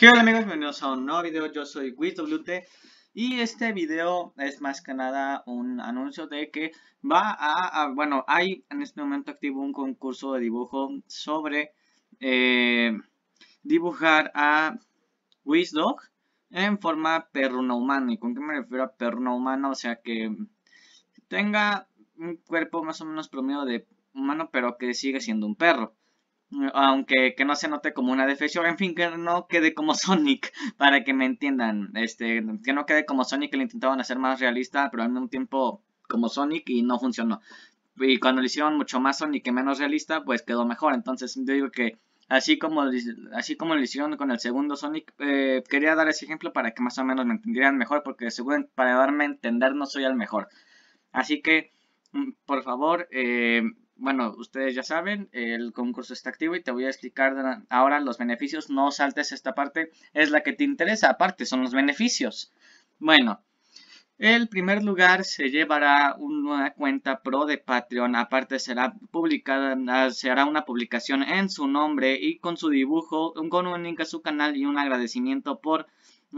¿Qué hola amigos? Bienvenidos a un nuevo video, yo soy WizWT y este video es más que nada un anuncio de que va a, bueno, hay en este momento activo un concurso de dibujo sobre eh, dibujar a WizDog en forma perro no humano. ¿Y con qué me refiero a perro no humano? O sea que tenga un cuerpo más o menos promedio de humano pero que sigue siendo un perro aunque que no se note como una defesión en fin, que no quede como Sonic, para que me entiendan, este, que no quede como Sonic, que lo intentaban hacer más realista, pero al mismo tiempo como Sonic y no funcionó. Y cuando lo hicieron mucho más Sonic y menos realista, pues quedó mejor. Entonces yo digo que así como, así como lo hicieron con el segundo Sonic, eh, quería dar ese ejemplo para que más o menos me entendieran mejor, porque seguro para darme a entender no soy el mejor. Así que, mm, por favor, eh, bueno, ustedes ya saben, el concurso está activo y te voy a explicar ahora los beneficios. No saltes esta parte, es la que te interesa, aparte son los beneficios. Bueno, el primer lugar se llevará una cuenta pro de Patreon, aparte será publicada, se hará una publicación en su nombre y con su dibujo, con un link a su canal y un agradecimiento por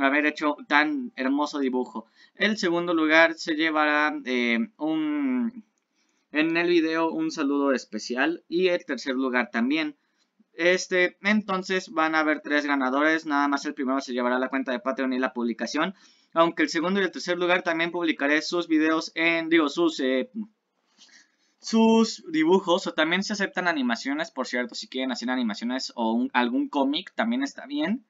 haber hecho tan hermoso dibujo. El segundo lugar se llevará eh, un en el video un saludo especial y el tercer lugar también. Este, entonces van a haber tres ganadores, nada más el primero se llevará la cuenta de Patreon y la publicación, aunque el segundo y el tercer lugar también publicaré sus videos en, digo, sus, eh, sus dibujos, o también se aceptan animaciones, por cierto, si quieren hacer animaciones o algún cómic, también está bien,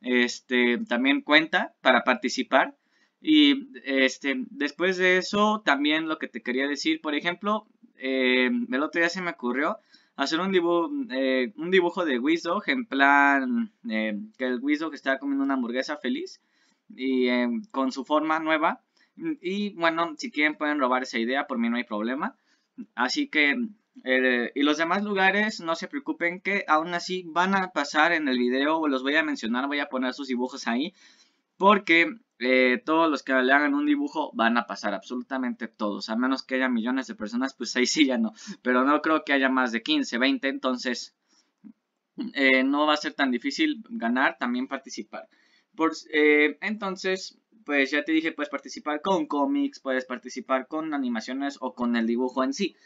este, también cuenta para participar. Y este, después de eso, también lo que te quería decir, por ejemplo, eh, el otro día se me ocurrió hacer un, dibujo, eh, un dibujo de Wizdog en plan eh, que el Wizdog está comiendo una hamburguesa feliz y con su forma nueva. Y bueno, si quieren pueden robar esa idea, por mí no hay problema. Así que, y los demás lugares, no se preocupen que aún así van a pasar en el video, los voy a mencionar, voy a poner sus dibujos ahí. Porque eh, todos los que le hagan un dibujo van a pasar, absolutamente todos. A menos que haya millones de personas, pues ahí sí ya no. Pero no creo que haya más de 15, 20, entonces eh, no va a ser tan difícil ganar, también participar. Por, eh, entonces, pues ya te dije, puedes participar con cómics, puedes participar con animaciones o con el dibujo en sí.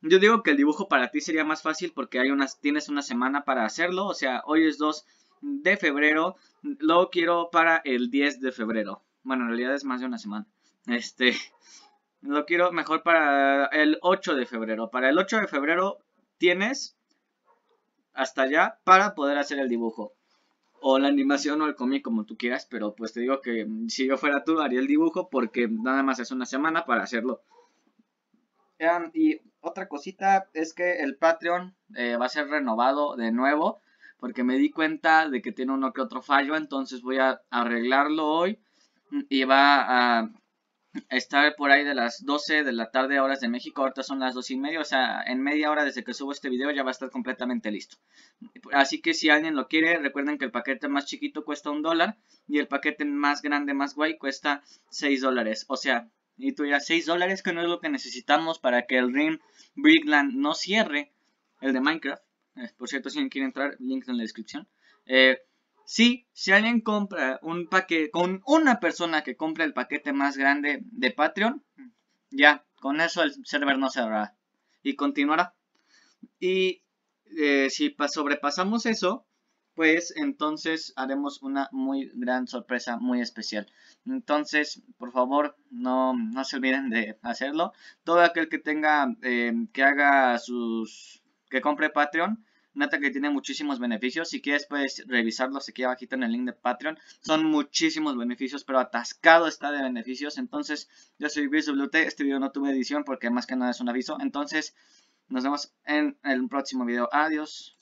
Yo digo que el dibujo para ti sería más fácil porque hay unas, tienes una semana para hacerlo, o sea, hoy es dos de febrero, lo quiero para el 10 de febrero. Bueno, en realidad es más de una semana. Este, lo quiero mejor para el 8 de febrero. Para el 8 de febrero tienes hasta allá para poder hacer el dibujo. O la animación o el cómic como tú quieras, pero pues te digo que si yo fuera tú haría el dibujo porque nada más es una semana para hacerlo. Y otra cosita es que el Patreon eh, va a ser renovado de nuevo porque me di cuenta de que tiene uno que otro fallo, entonces voy a arreglarlo hoy y va a estar por ahí de las 12 de la tarde horas de México, ahorita son las 2 y media, o sea, en media hora desde que subo este video ya va a estar completamente listo. Así que si alguien lo quiere, recuerden que el paquete más chiquito cuesta un dólar y el paquete más grande, más guay, cuesta 6 dólares, o sea, y tú ya 6 dólares que no es lo que necesitamos para que el Rim Brickland no cierre el de Minecraft. por cierto, si alguien quiere entrar, link en la descripción. Eh, sí, si alguien compra un paquete, con una persona que compre el paquete más grande de Patreon, ya, con eso el server no cerrará y continuará. Y eh, si sobrepasamos eso, pues entonces haremos una muy gran sorpresa, muy especial. Entonces, por favor, no, se olviden de hacerlo. Todo aquel que tenga, eh, que haga sus que compre Patreon. nota que tiene muchísimos beneficios. Si quieres puedes revisarlos aquí abajito en el link de Patreon. Son muchísimos beneficios, pero atascado está de beneficios. Entonces, yo soy Blute. Este video no tuve edición porque más que nada es un aviso. Entonces, nos vemos en el próximo video. Adiós.